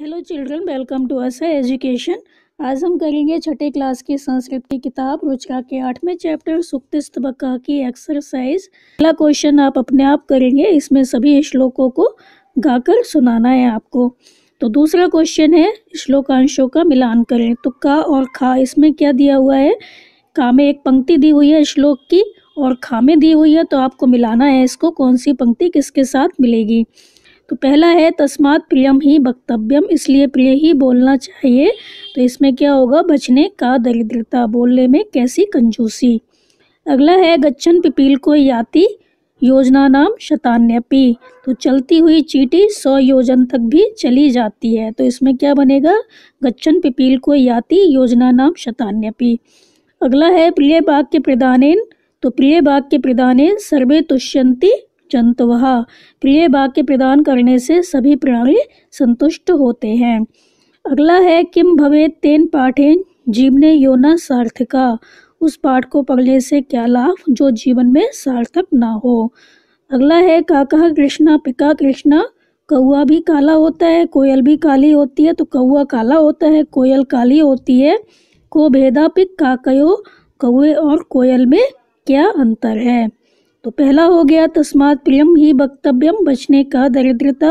hello children welcome to us education आज हम करेंगे छठे क्लास की संस्कृत की किताब रुचरा के आठवें चैप्टर सुक्त तबका की एक्सरसाइज पहला क्वेश्चन आप अपने आप करेंगे इसमें सभी श्लोकों को गाकर सुनाना है आपको तो दूसरा क्वेश्चन है श्लोकांशों का मिलान करें तो का और खा इसमें क्या दिया हुआ है का में एक पंक्ति दी हुई है श्लोक की और खा में दी हुई है तो आपको मिलाना है इसको कौन सी पंक्ति किसके साथ मिलेगी तो पहला है तस्मात प्रियम ही वक्तव्यम इसलिए प्रिय ही बोलना चाहिए तो इसमें क्या होगा बचने का दरिद्रता बोलने में कैसी कंजूसी अगला है गच्छन पिपील को याति योजना नाम शतान्यपी तो चलती हुई चीटी सौ योजन तक भी चली जाती है तो इसमें क्या बनेगा गच्छन पिपील को याति योजना नाम शतान्यपी अगला है प्रिय बाग के प्रदानेन तो प्रिय बाग के प्रदानेन सर्वे तुष्यंती जंतवा प्रिय वाक्य प्रदान करने से सभी प्राणी संतुष्ट होते हैं अगला है किम भवे तेन पाठेन जीवने योना सार्थका उस पाठ को पढ़ने से क्या लाभ जो जीवन में सार्थक ना हो अगला है काका कृष्णा पिका कृष्णा कौआ भी काला होता है कोयल भी काली होती है तो कौआ काला होता है कोयल काली होती है को भेदा पिक काकयो कौए और कोयल में क्या अंतर है तो पहला हो गया तस्मात प्रियम ही वक्तव्यम बचने का दरिद्रता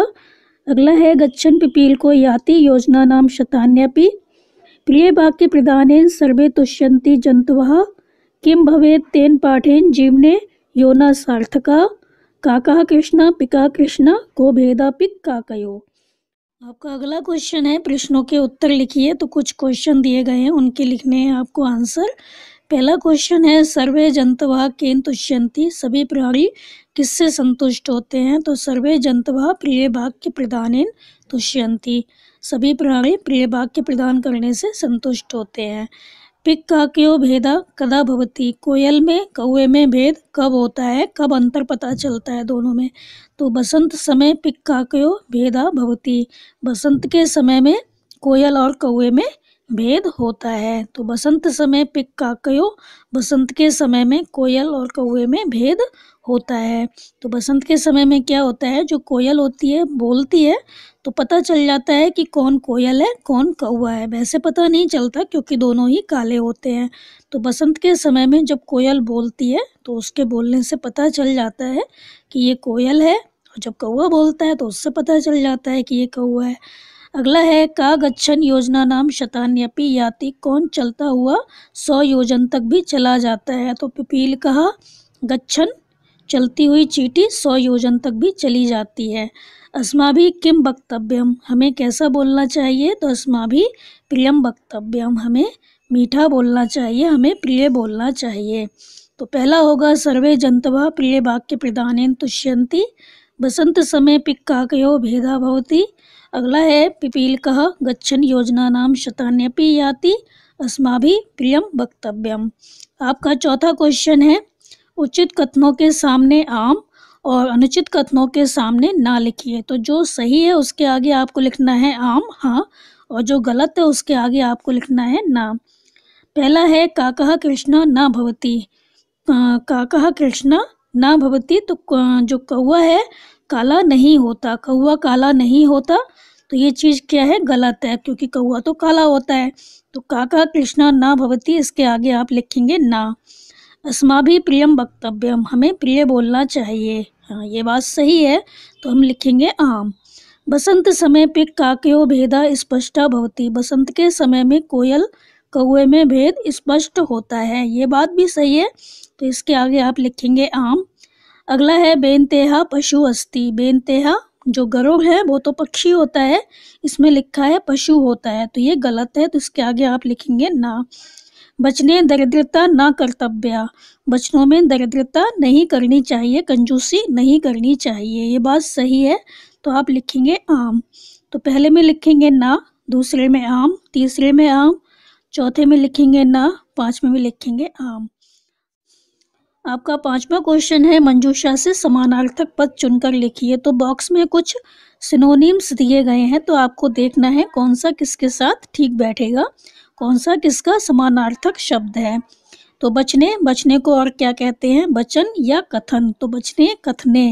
अगला है गच्छन पिपील को याति योजना नाम शतान्यपि प्रिय वाक्य प्रदान सर्वे तुष्यंती जंतुवः किम भवे तेन पाठेन जीवने योना सार्थका काका कृष्णा पिका कृष्णा को भेदा पिक काकयो आपका अगला क्वेश्चन है प्रश्नों के उत्तर लिखिए तो कुछ क्वेश्चन दिए गए हैं उनके लिखने हैं आपको आंसर पहला क्वेश्चन है सर्वे जंतवा केन तुष्यंती सभी प्राणी किससे संतुष्ट होते हैं तो सर्वे जंतवा प्रिय भाग के प्रदान तुष्यंती सभी प्राणी प्रिय भाग के प्रदान करने से संतुष्ट होते हैं पिक का क्यों भेदा कदा भवती कोयल में कौए में भेद कब होता है कब अंतर पता चलता है दोनों में तो बसंत समय पिक का क्यों भेदा भवती बसंत के समय में कोयल और कौए में भेद होता है तो बसंत समय पिक काकयो बसंत के समय में कोयल और कौए में भेद होता है तो बसंत के समय में क्या होता है जो कोयल होती है बोलती है तो पता चल जाता है कि कौन कोयल है कौन कौआ है वैसे पता नहीं चलता क्योंकि दोनों ही काले होते हैं तो बसंत के समय में जब कोयल बोलती है तो उसके बोलने से पता चल जाता है कि ये कोयल है और जब कौआ बोलता है तो उससे पता चल जाता है कि ये कौआ है अगला है का गच्छन योजना नाम शतान्यपि याति कौन चलता हुआ सौ योजन तक भी चला जाता है तो पिपील कहा गच्छन चलती हुई चीटी सौ योजन तक भी चली जाती है अस्मा भी किम वक्तव्यम हमें कैसा बोलना चाहिए तो अस्मा भी प्रियम वक्तव्यम हमें मीठा बोलना चाहिए हमें प्रिय बोलना चाहिए तो पहला होगा सर्वे जंतवा प्रिय वाक्य प्रदानेन तुष्यंती बसंत समय पिक्काकयो भेदा भवती अगला है पिपील कह गच्छन योजना नाम शतान्यपि याति अस्माभि प्रियम वक्तव्यम आपका चौथा क्वेश्चन है उचित कथनों के सामने आम और अनुचित कथनों के सामने ना लिखिए तो जो सही है उसके आगे आपको लिखना है आम हाँ और जो गलत है उसके आगे आपको लिखना है ना पहला है काकह कृष्ण ना भवती काकह कृष्ण ना भवती तो जो कौआ है काला नहीं होता कौआ काला नहीं होता तो ये चीज़ क्या है गलत है क्योंकि कौआ तो काला होता है तो काका कृष्णा ना भवती इसके आगे आप लिखेंगे ना अस्मा भी प्रियम वक्तव्यम हमें प्रिय बोलना चाहिए हाँ ये बात सही है तो हम लिखेंगे आम बसंत समय पे काकयो भेदा स्पष्टा भवती बसंत के समय में कोयल कौए में भेद स्पष्ट होता है ये बात भी सही है तो इसके आगे आप लिखेंगे आम अगला है बेनतेहा पशु अस्थि बेनतेहा जो गरुड़ है वो तो पक्षी होता है इसमें लिखा है पशु होता है तो ये गलत है तो इसके आगे आप लिखेंगे ना बचने दरिद्रता ना कर्तव्य बचनों में दरिद्रता नहीं करनी चाहिए कंजूसी नहीं करनी चाहिए ये बात सही है तो आप लिखेंगे आम तो पहले में लिखेंगे ना दूसरे में आम तीसरे में आम चौथे में लिखेंगे ना पाँचवें में लिखेंगे आम आपका पांचवा क्वेश्चन है मंजूषा से समानार्थक पद चुनकर लिखिए तो बॉक्स में कुछ सिनोनिम्स दिए गए हैं तो आपको देखना है कौन सा किसके साथ ठीक बैठेगा कौन सा किसका समानार्थक शब्द है तो बचने बचने को और क्या कहते हैं बचन या कथन तो बचने कथने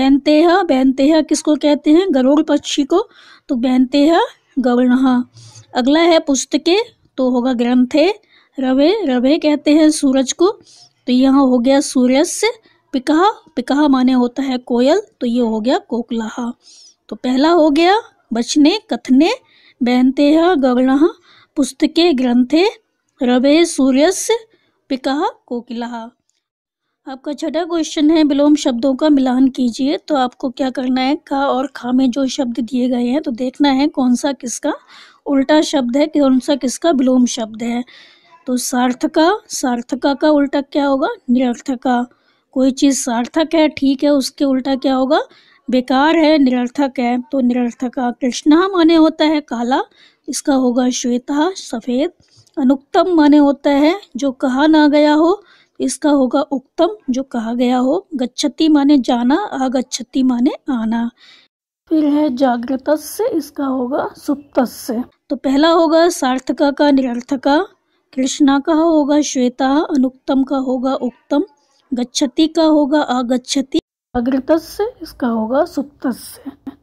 बैनतेहा बैनतेहा किसको कहते हैं गरुड़ पक्षी को तो बहनतेह गवर्ण अगला है पुस्तके तो होगा ग्रंथे रवे रवे कहते हैं सूरज को तो यहाँ हो गया सूर्यस्य पिकहा पिकहा माने होता है कोयल तो ये हो गया कोकलाहा तो पहला हो गया बचने कथने बहनते गगण पुस्तके ग्रंथे रवे सूर्यस्य पिकहा कोकिलाहा आपका छठा क्वेश्चन है विलोम शब्दों का मिलान कीजिए तो आपको क्या करना है का और खा में जो शब्द दिए गए हैं तो देखना है कौन सा किसका उल्टा शब्द है कौन सा किसका विलोम शब्द है तो सार्थक सार्थक का उल्टा क्या होगा निरर्थक कोई चीज़ सार्थक है ठीक है उसके उल्टा क्या होगा बेकार है निरर्थक है तो निरर्थक कृष्णा माने होता है काला इसका होगा श्वेता सफ़ेद अनुक्तम माने होता है जो कहा ना गया हो इसका होगा उक्तम जो कहा गया हो गच्छति माने जाना अगच्छति माने आना फिर है जागृत से इसका होगा सुप्त से तो पहला होगा सार्थका का निरर्थका कृष्णा का होगा श्वेता अनुक्तम का होगा उक्तम गच्छति का होगा अगच्छति अग्रत इसका होगा सुप्त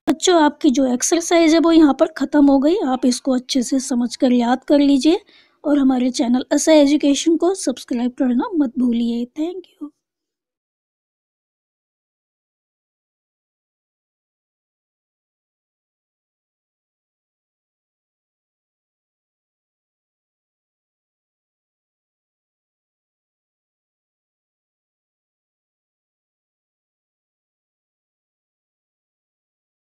बच्चों आपकी जो एक्सरसाइज है वो यहाँ पर ख़त्म हो गई आप इसको अच्छे से समझ कर याद कर लीजिए और हमारे चैनल असा एजुकेशन को सब्सक्राइब करना मत भूलिए थैंक यू